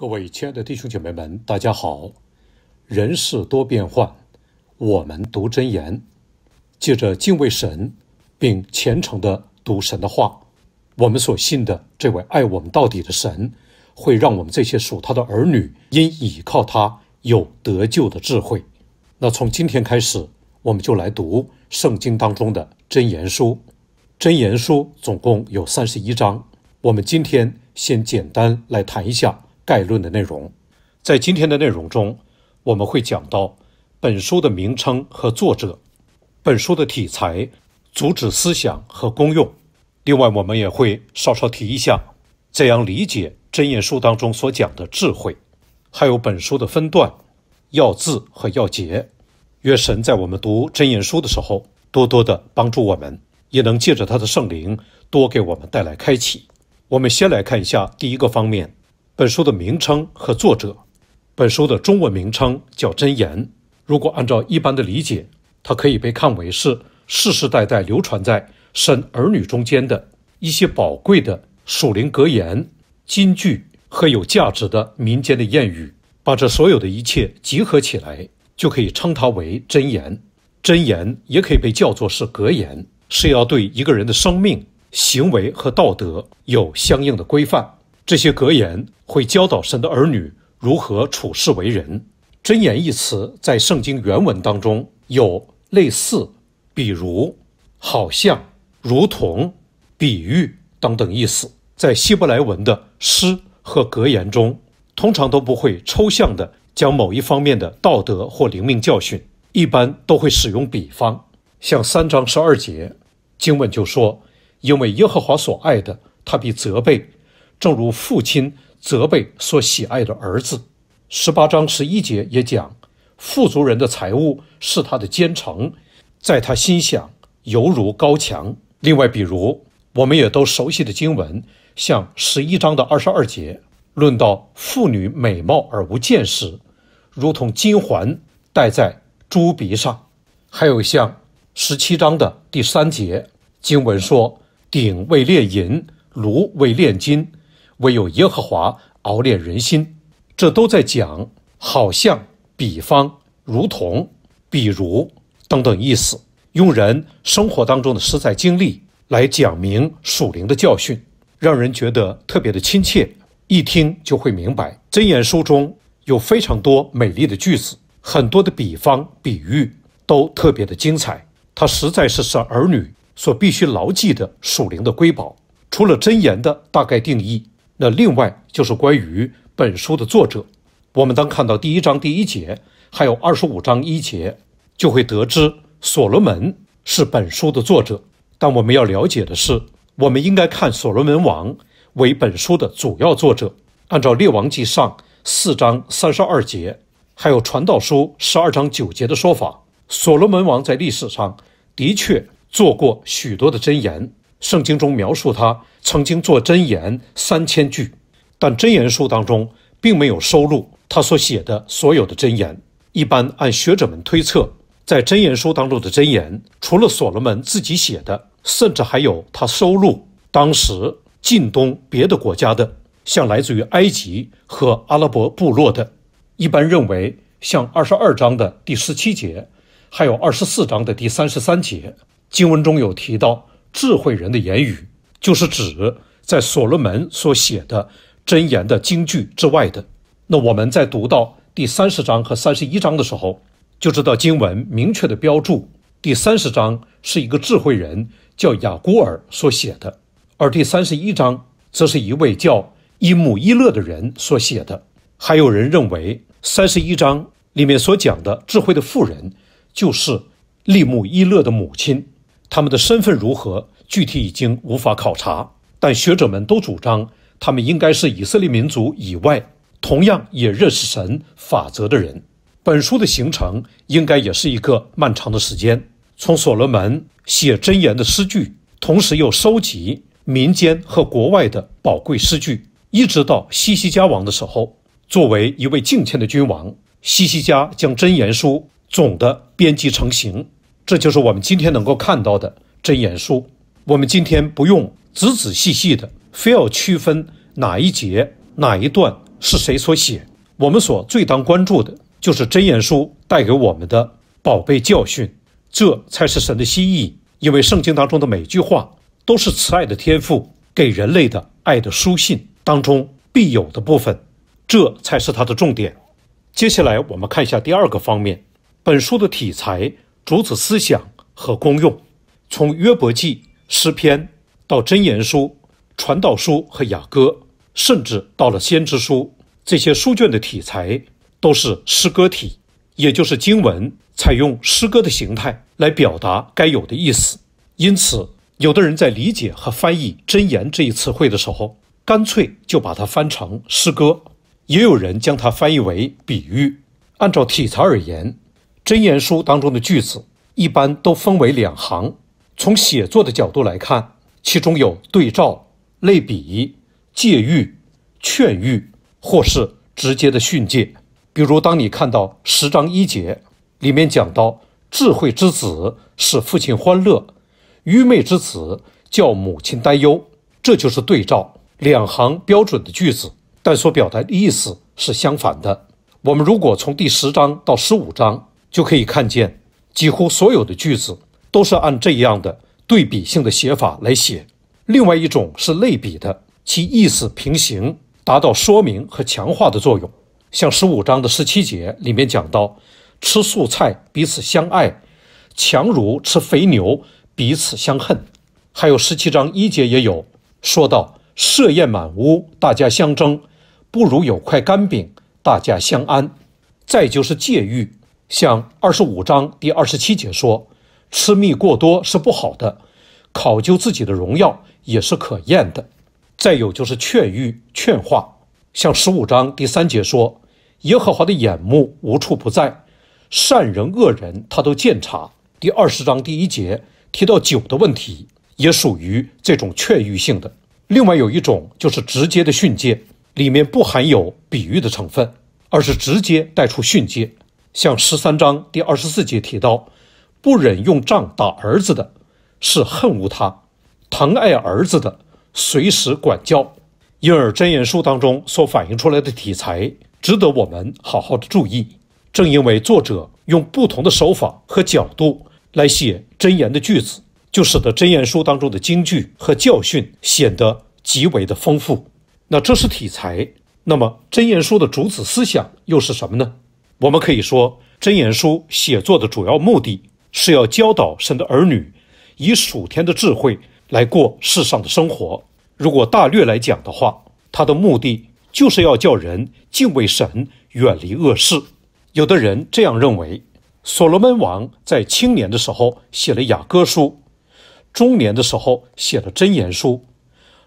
各位亲爱的弟兄姐妹们，大家好！人事多变幻，我们读真言，借着敬畏神，并虔诚的读神的话，我们所信的这位爱我们到底的神，会让我们这些属他的儿女因倚靠他有得救的智慧。那从今天开始，我们就来读圣经当中的真言书。真言书总共有三十一章，我们今天先简单来谈一下。概论的内容，在今天的内容中，我们会讲到本书的名称和作者，本书的题材、主旨思想和功用。另外，我们也会稍稍提一下，怎样理解真言书当中所讲的智慧，还有本书的分段、要字和要节。愿神在我们读真言书的时候，多多的帮助我们，也能借着他的圣灵，多给我们带来开启。我们先来看一下第一个方面。本书的名称和作者。本书的中文名称叫《真言》。如果按照一般的理解，它可以被看为是世世代代流传在神儿女中间的一些宝贵的属灵格言、金句和有价值的民间的谚语。把这所有的一切集合起来，就可以称它为真言。真言也可以被叫做是格言，是要对一个人的生命、行为和道德有相应的规范。这些格言会教导神的儿女如何处世为人。箴言一词在圣经原文当中有类似，比如、好像、如同、比喻等等意思。在希伯来文的诗和格言中，通常都不会抽象的将某一方面的道德或灵命教训，一般都会使用比方。像三章十二节经文就说：“因为耶和华所爱的，他必责备。”正如父亲责备所喜爱的儿子，十八章十一节也讲，富足人的财物是他的坚城，在他心想犹如高墙。另外，比如我们也都熟悉的经文，像十一章的二十二节，论到妇女美貌而无见识，如同金环戴在猪鼻上。还有像十七章的第三节，经文说：鼎为炼银，炉为炼金。唯有耶和华熬炼人心，这都在讲好像、比方、如同、比如等等意思，用人生活当中的实在经历来讲明属灵的教训，让人觉得特别的亲切。一听就会明白。箴言书中有非常多美丽的句子，很多的比方、比喻都特别的精彩。它实在是是儿女所必须牢记的属灵的瑰宝。除了箴言的大概定义。那另外就是关于本书的作者，我们当看到第一章第一节，还有二十五章一节，就会得知所罗门是本书的作者。但我们要了解的是，我们应该看所罗门王为本书的主要作者。按照《列王纪上》四章三十二节，还有《传道书》十二章九节的说法，所罗门王在历史上的确做过许多的箴言。圣经中描述他。曾经做箴言三千句，但箴言书当中并没有收录他所写的所有的箴言。一般按学者们推测，在箴言书当中的箴言，除了所罗门自己写的，甚至还有他收录当时近东别的国家的，像来自于埃及和阿拉伯部落的。一般认为，像二十二章的第十七节，还有二十四章的第三十三节，经文中有提到智慧人的言语。就是指在所罗门所写的箴言的经句之外的。那我们在读到第三十章和三十一章的时候，就知道经文明确的标注：第三十章是一个智慧人叫雅古尔所写的，而第三十一章则是一位叫伊姆伊勒的人所写的。还有人认为，三十一章里面所讲的智慧的妇人，就是利姆伊勒的母亲。他们的身份如何？具体已经无法考察，但学者们都主张，他们应该是以色列民族以外同样也认识神法则的人。本书的形成应该也是一个漫长的时间，从所罗门写箴言的诗句，同时又收集民间和国外的宝贵诗句，一直到西西家王的时候，作为一位敬虔的君王，西西家将箴言书总的编辑成型，这就是我们今天能够看到的箴言书。我们今天不用仔仔细细的，非要区分哪一节哪一段是谁所写。我们所最当关注的就是真言书带给我们的宝贝教训，这才是神的心意。因为圣经当中的每句话都是慈爱的天赋给人类的爱的书信当中必有的部分，这才是它的重点。接下来我们看一下第二个方面，本书的题材、主旨思想和功用，从约伯记。诗篇到箴言书、传道书和雅歌，甚至到了先知书，这些书卷的体裁都是诗歌体，也就是经文采用诗歌的形态来表达该有的意思。因此，有的人在理解和翻译“箴言”这一词汇的时候，干脆就把它翻成诗歌；也有人将它翻译为比喻。按照体裁而言，箴言书当中的句子一般都分为两行。从写作的角度来看，其中有对照、类比、借喻、劝喻，或是直接的训诫。比如，当你看到十章一节里面讲到“智慧之子使父亲欢乐，愚昧之子叫母亲担忧”，这就是对照两行标准的句子，但所表达的意思是相反的。我们如果从第十章到十五章，就可以看见几乎所有的句子。都是按这样的对比性的写法来写，另外一种是类比的，其意思平行，达到说明和强化的作用。像十五章的十七节里面讲到，吃素菜彼此相爱，强如吃肥牛彼此相恨。还有十七章一节也有说到，设宴满屋大家相争，不如有块干饼大家相安。再就是戒欲，像二十五章第二十七节说。吃蜜过多是不好的，考究自己的荣耀也是可厌的。再有就是劝谕、劝化，像十五章第三节说：“耶和华的眼目无处不在，善人恶人他都鉴察。”第二十章第一节提到酒的问题，也属于这种劝喻性的。另外有一种就是直接的训诫，里面不含有比喻的成分，而是直接带出训诫，像十三章第二十四节提到。不忍用杖打儿子的，是恨无他；疼爱儿子的，随时管教。因而真言书当中所反映出来的题材，值得我们好好的注意。正因为作者用不同的手法和角度来写真言的句子，就使得真言书当中的金句和教训显得极为的丰富。那这是题材，那么真言书的主旨思想又是什么呢？我们可以说，真言书写作的主要目的。是要教导神的儿女以属天的智慧来过世上的生活。如果大略来讲的话，他的目的就是要叫人敬畏神，远离恶事。有的人这样认为：所罗门王在青年的时候写了雅歌书，中年的时候写了箴言书，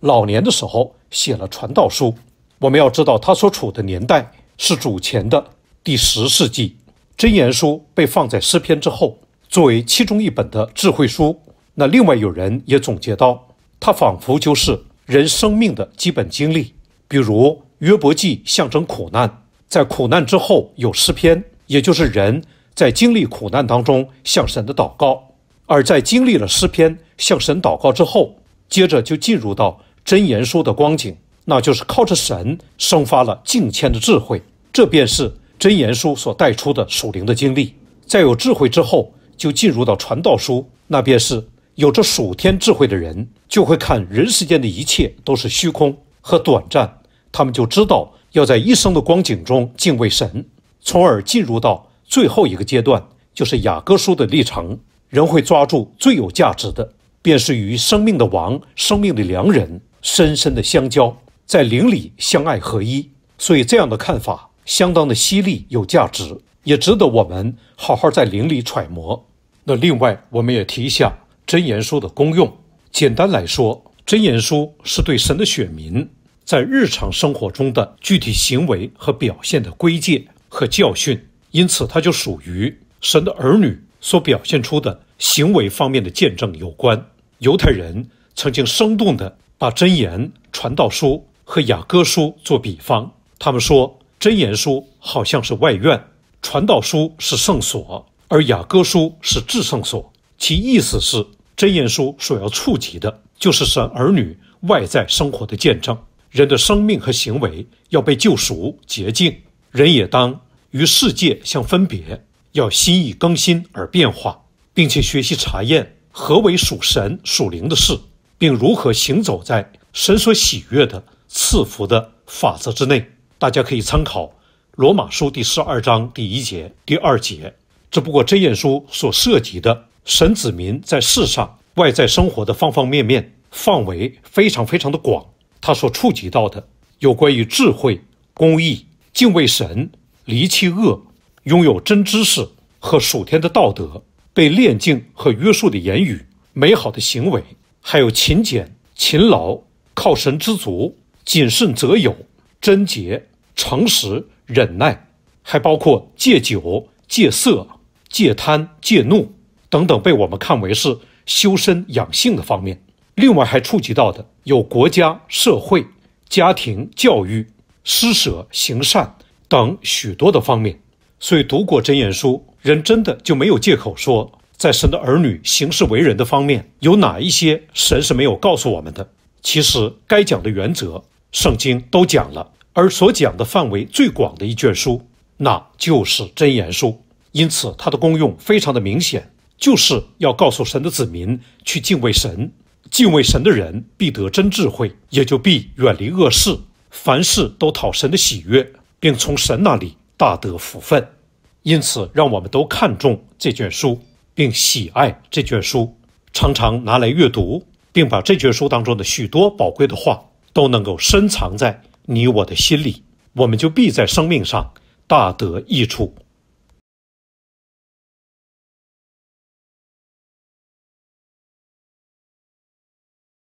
老年的时候写了传道书。我们要知道，他所处的年代是主前的第十世纪。箴言书被放在诗篇之后。作为其中一本的智慧书，那另外有人也总结到，它仿佛就是人生命的基本经历。比如约伯记象征苦难，在苦难之后有诗篇，也就是人在经历苦难当中向神的祷告；而在经历了诗篇向神祷告之后，接着就进入到真言书的光景，那就是靠着神生发了敬谦的智慧。这便是真言书所带出的属灵的经历，在有智慧之后。就进入到传道书，那便是有着属天智慧的人，就会看人世间的一切都是虚空和短暂，他们就知道要在一生的光景中敬畏神，从而进入到最后一个阶段，就是雅歌书的历程。人会抓住最有价值的，便是与生命的王、生命的良人深深的相交，在灵里相爱合一。所以这样的看法相当的犀利，有价值。也值得我们好好在灵里揣摩。那另外，我们也提一下真言书的功用。简单来说，真言书是对神的选民在日常生活中的具体行为和表现的归戒和教训，因此它就属于神的儿女所表现出的行为方面的见证有关。犹太人曾经生动地把真言、传道书和雅歌书做比方，他们说真言书好像是外院。传道书是圣所，而雅歌书是至圣所。其意思是，箴言书所要触及的，就是神儿女外在生活的见证。人的生命和行为要被救赎洁净，人也当与世界相分别，要心意更新而变化，并且学习查验何为属神属灵的事，并如何行走在神所喜悦的赐福的法则之内。大家可以参考。罗马书第十二章第一节、第二节，只不过真言书所涉及的神子民在世上外在生活的方方面面范围非常非常的广，他所触及到的有关于智慧、公义、敬畏神、离弃恶、拥有真知识和属天的道德、被炼净和约束的言语、美好的行为，还有勤俭、勤劳、靠神知足、谨慎则有、贞洁、诚实。忍耐，还包括戒酒、戒色、戒贪、戒怒等等，被我们看为是修身养性的方面。另外还触及到的有国家、社会、家庭教育、施舍、行善等许多的方面。所以读过真言书，人真的就没有借口说，在神的儿女行事为人的方面，有哪一些神是没有告诉我们的？其实该讲的原则，圣经都讲了。而所讲的范围最广的一卷书，那就是真言书。因此，它的功用非常的明显，就是要告诉神的子民去敬畏神。敬畏神的人必得真智慧，也就必远离恶事，凡事都讨神的喜悦，并从神那里大得福分。因此，让我们都看重这卷书，并喜爱这卷书，常常拿来阅读，并把这卷书当中的许多宝贵的话都能够深藏在。你我的心里，我们就必在生命上大得益处。